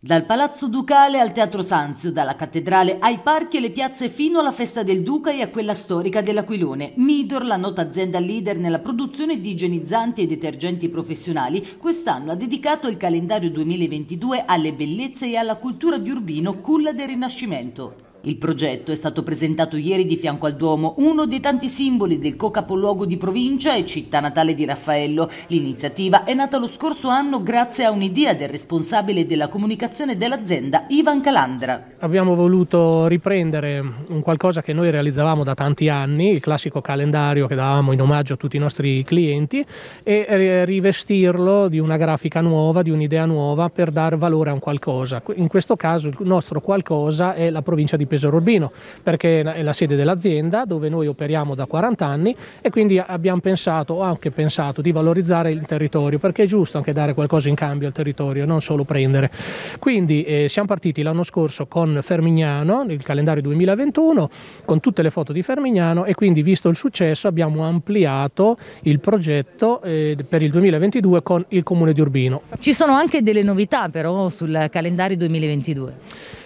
Dal Palazzo Ducale al Teatro Sanzio, dalla Cattedrale ai parchi e le piazze fino alla Festa del Duca e a quella storica dell'Aquilone, Midor, la nota azienda leader nella produzione di igienizzanti e detergenti professionali, quest'anno ha dedicato il calendario 2022 alle bellezze e alla cultura di Urbino culla del Rinascimento. Il progetto è stato presentato ieri di fianco al Duomo, uno dei tanti simboli del co-capoluogo di provincia e città natale di Raffaello. L'iniziativa è nata lo scorso anno grazie a un'idea del responsabile della comunicazione dell'azienda, Ivan Calandra. Abbiamo voluto riprendere un qualcosa che noi realizzavamo da tanti anni, il classico calendario che davamo in omaggio a tutti i nostri clienti, e rivestirlo di una grafica nuova, di un'idea nuova per dare valore a un qualcosa. In questo caso il nostro qualcosa è la provincia di Pesaro tesoro urbino, perché è la sede dell'azienda dove noi operiamo da 40 anni e quindi abbiamo pensato, o anche pensato, di valorizzare il territorio, perché è giusto anche dare qualcosa in cambio al territorio, non solo prendere. Quindi eh, siamo partiti l'anno scorso con Fermignano, il calendario 2021, con tutte le foto di Fermignano e quindi visto il successo abbiamo ampliato il progetto eh, per il 2022 con il Comune di Urbino. Ci sono anche delle novità però sul calendario 2022.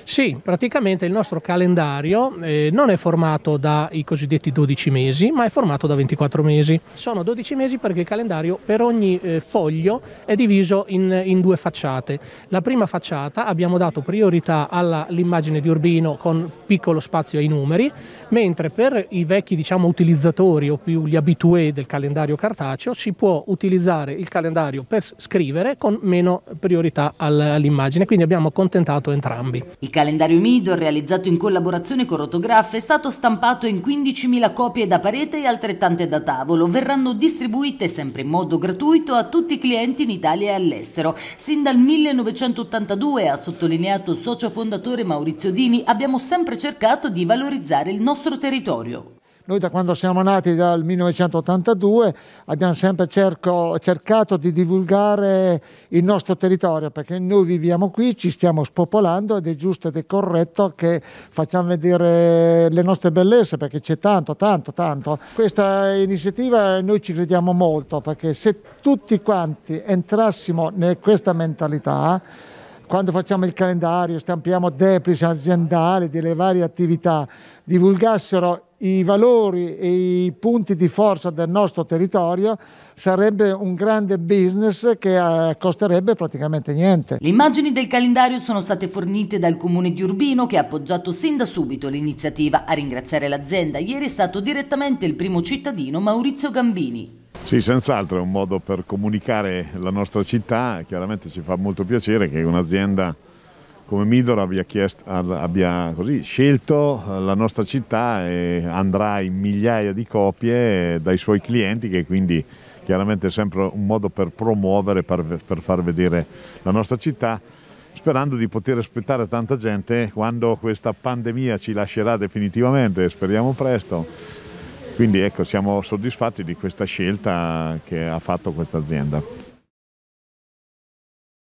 Sì, praticamente il nostro calendario eh, non è formato dai cosiddetti 12 mesi, ma è formato da 24 mesi. Sono 12 mesi perché il calendario per ogni eh, foglio è diviso in, in, due facciate. La prima facciata abbiamo dato priorità all'immagine di Urbino con piccolo spazio ai numeri, mentre per i vecchi diciamo, utilizzatori o più gli abitué del calendario cartaceo si può utilizzare il calendario per scrivere con meno priorità all'immagine, quindi abbiamo accontentato entrambi. Il calendario Midor, realizzato in collaborazione con Rotograf, è stato stampato in 15.000 copie da parete e altrettante da tavolo. Verranno distribuite sempre in modo gratuito a tutti i clienti in Italia e all'estero. Sin dal 1982, ha sottolineato il socio fondatore Maurizio Dini, abbiamo sempre cercato di valorizzare il nostro territorio. Noi da quando siamo nati, dal 1982, abbiamo sempre cerco, cercato di divulgare il nostro territorio perché noi viviamo qui, ci stiamo spopolando ed è giusto ed è corretto che facciamo vedere le nostre bellezze perché c'è tanto, tanto, tanto. Questa iniziativa noi ci crediamo molto perché se tutti quanti entrassimo in questa mentalità quando facciamo il calendario, stampiamo deplice aziendale delle varie attività, divulgassero i valori e i punti di forza del nostro territorio sarebbe un grande business che eh, costerebbe praticamente niente. Le immagini del calendario sono state fornite dal comune di Urbino che ha appoggiato sin da subito l'iniziativa. A ringraziare l'azienda ieri è stato direttamente il primo cittadino Maurizio Gambini. Sì, senz'altro è un modo per comunicare la nostra città, chiaramente ci fa molto piacere che un'azienda come Midor abbia, chiesto, abbia così, scelto la nostra città e andrà in migliaia di copie dai suoi clienti che quindi chiaramente è sempre un modo per promuovere, per, per far vedere la nostra città sperando di poter aspettare tanta gente quando questa pandemia ci lascerà definitivamente, speriamo presto quindi ecco, siamo soddisfatti di questa scelta che ha fatto questa azienda.